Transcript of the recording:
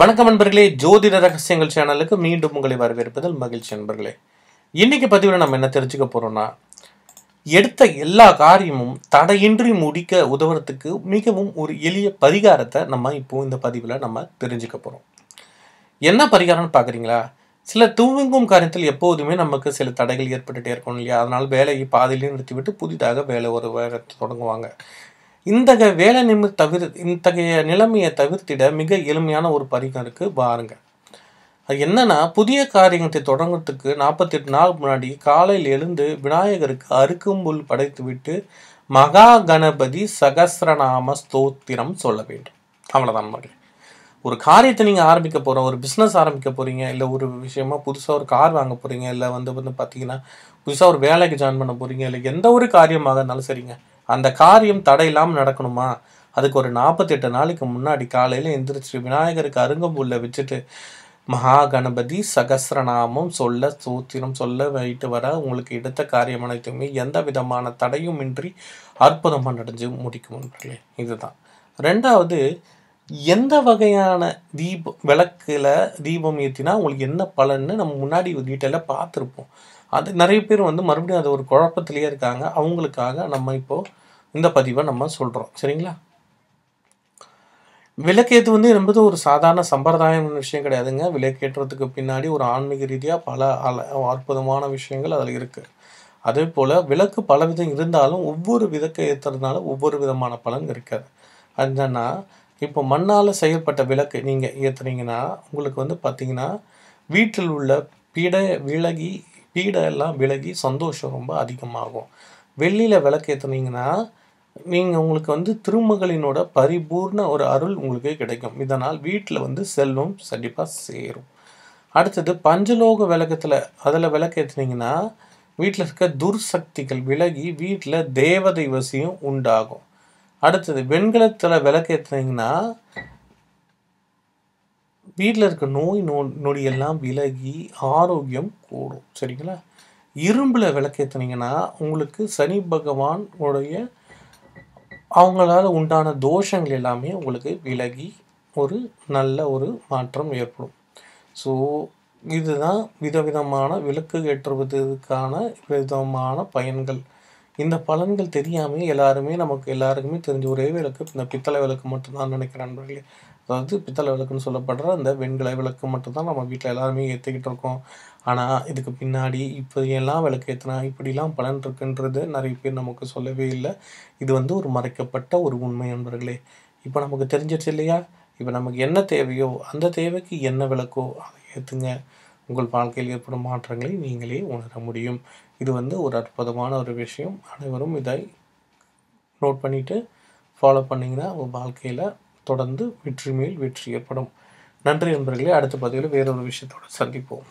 வணக்கம் நண்பர்களே ஜோதிட ரகசியங்கள் சேனலுக்கு மீண்டும் உங்களை வரவேற்பதில் மகிழ்ச்சி நண்பர்களே இன்னைக்கு பதிவில் நம்ம என்ன தெரிஞ்சுக்க போறோம்னா எடுத்த எல்லா காரியமும் தடையின்றி முடிக்க உதவுறதுக்கு மிகவும் ஒரு எளிய பரிகாரத்தை நம்ம இப்போ இந்த பதிவில் நம்ம தெரிஞ்சுக்க போகிறோம் என்ன பரிகாரம்னு பார்க்குறீங்களா சில தூங்கும் காரியத்தில் எப்போதுமே நமக்கு சில தடைகள் ஏற்பட்டுகிட்டே இருக்கணும் இல்லையா அதனால் வேலையை பாதையிலேயே நிறுத்திவிட்டு புதிதாக வேலை ஒரு வேலை தொடங்குவாங்க இத்தகைய வேலை நிமி தவிர இத்தகைய நிலைமையை தவிர்த்திட மிக எளிமையான ஒரு பரிகாருக்கு பாருங்க அது என்னன்னா புதிய காரியத்தை தொடங்குறதுக்கு நாற்பத்தெட்டு நாள் முன்னாடி காலையில் எழுந்து விநாயகருக்கு அருக்கும்புல் படைத்துவிட்டு மகா கணபதி சகசிரநாம ஸ்தோத்திரம் சொல்ல வேண்டும் அவ்வளோதான் மாதிரி ஒரு காரியத்தை நீங்கள் ஆரம்பிக்க போகிறோம் ஒரு பிஸ்னஸ் ஆரம்பிக்க போகிறீங்க இல்லை ஒரு விஷயமா புதுசாக ஒரு கார் வாங்க போகிறீங்க இல்லை வந்து வந்து பார்த்தீங்கன்னா புதுசாக ஒரு வேலைக்கு ஜாயின் பண்ண போகிறீங்க இல்லை எந்த ஒரு காரியமாக இருந்தாலும் சரிங்க அந்த காரியம் தடையில்லாமல் நடக்கணுமா அதுக்கு ஒரு நாற்பத்தெட்டு நாளைக்கு முன்னாடி காலையில் எந்திரிச்சு விநாயகருக்கு அருங்கம்புல்ல வச்சுட்டு மகா கணபதி சகசிரநாமம் சொல்ல சூத்திரம் சொல்ல வைட்டு வர உங்களுக்கு எடுத்த காரியம் அனைத்துமே எந்த விதமான தடையும் இன்றி அற்புதமாக நடந்து முடிக்கும் இதுதான் ரெண்டாவது எந்த வகையான தீபம் விளக்கில் தீபம் ஏற்றினா உங்களுக்கு என்ன பலன்னு நம்ம முன்னாடி டீட்டெயிலாக பார்த்துருப்போம் அது நிறைய பேர் வந்து மறுபடியும் அது ஒரு குழப்பத்திலேயே இருக்காங்க அவங்களுக்காக நம்ம இப்போது இந்த பதிவை நம்ம சொல்கிறோம் சரிங்களா விளக்கேற்று வந்து என்பது ஒரு சாதாரண சம்பிரதாயம் விஷயம் கிடையாதுங்க விளக்கேற்றத்துக்கு பின்னாடி ஒரு ஆன்மீக ரீதியாக பல அல அற்புதமான விஷயங்கள் அதில் இருக்குது அதே போல் விளக்கு பல விதம் இருந்தாலும் ஒவ்வொரு விதக்கை ஏற்றுறதுனால ஒவ்வொரு விதமான பலன் இருக்காது அதுனா இப்போ மண்ணால் செய்யப்பட்ட விளக்கு நீங்கள் ஏற்றுனீங்கன்னா உங்களுக்கு வந்து பார்த்தீங்கன்னா வீட்டில் உள்ள பீடை விலகி பீடையெல்லாம் விலகி சந்தோஷம் ரொம்ப அதிகமாகும் வெள்ளியில் விளக்கு ஏற்றுனீங்கன்னா நீங்கள் உங்களுக்கு வந்து திருமகளினோட பரிபூர்ண ஒரு அருள் உங்களுக்கு கிடைக்கும் இதனால் வீட்டில் வந்து செல்வம் கண்டிப்பாக சேரும் அடுத்தது பஞ்சலோக விளக்கத்தில் அதில் விளக்கு ஏற்றுனீங்கன்னா வீட்டில் இருக்க துர்சக்திகள் விலகி வீட்டில் தேவதை வசியம் உண்டாகும் அடுத்தது வெண்கலத்தில் விளக்கு ஏற்றுனீங்கன்னா வீட்டில் இருக்க நோய் நோ நொடியெல்லாம் விலகி ஆரோக்கியம் கூடும் சரிங்களா இரும்பில் விளக்கேற்றுனீங்கன்னா உங்களுக்கு சனி பகவான் உடைய அவங்களால உண்டான தோஷங்கள் எல்லாமே உங்களுக்கு விலகி ஒரு நல்ல ஒரு மாற்றம் ஏற்படும் ஸோ இதுதான் விதவிதமான விளக்கு ஏற்றுவதற்கான விதமான பயன்கள் இந்த பலன்கள் தெரியாமல் எல்லாருமே நமக்கு எல்லாருக்குமே தெரிஞ்ச ஒரே விளக்கு இந்த பித்தளை விளக்கு மட்டும்தான் நினைக்கிறேன் நண்பர்களே அதாவது பித்தளை விளக்குன்னு சொல்லப்படுற அந்த வெண்கல விளக்கு மட்டும்தான் நம்ம வீட்டில் எல்லாருமே ஏற்றிக்கிட்டு இருக்கோம் ஆனால் இதுக்கு பின்னாடி இப்போ எல்லாம் விளக்கு ஏற்றினா இப்படிலாம் பலன் இருக்குன்றது நிறைய பேர் நமக்கு சொல்லவே இல்லை இது வந்து ஒரு மறைக்கப்பட்ட ஒரு உண்மை நண்பர்களே இப்போ நமக்கு தெரிஞ்சிருச்சு இல்லையா இப்போ நமக்கு என்ன தேவையோ அந்த தேவைக்கு என்ன விளக்கோ அதை ஏற்றுங்க உங்கள் வாழ்க்கையில் ஏற்படும் மாற்றங்களை நீங்களே உணர முடியும் இது வந்து ஒரு அற்புதமான ஒரு விஷயம் அனைவரும் இதை நோட் பண்ணிவிட்டு ஃபாலோ பண்ணிங்கன்னா உங்கள் வாழ்க்கையில் தொடர்ந்து வெற்றி மேல் வெற்றி ஏற்படும் நன்றி நண்பர்களே அடுத்த பதிவில் வேறொரு விஷயத்தோடு சந்திப்போம்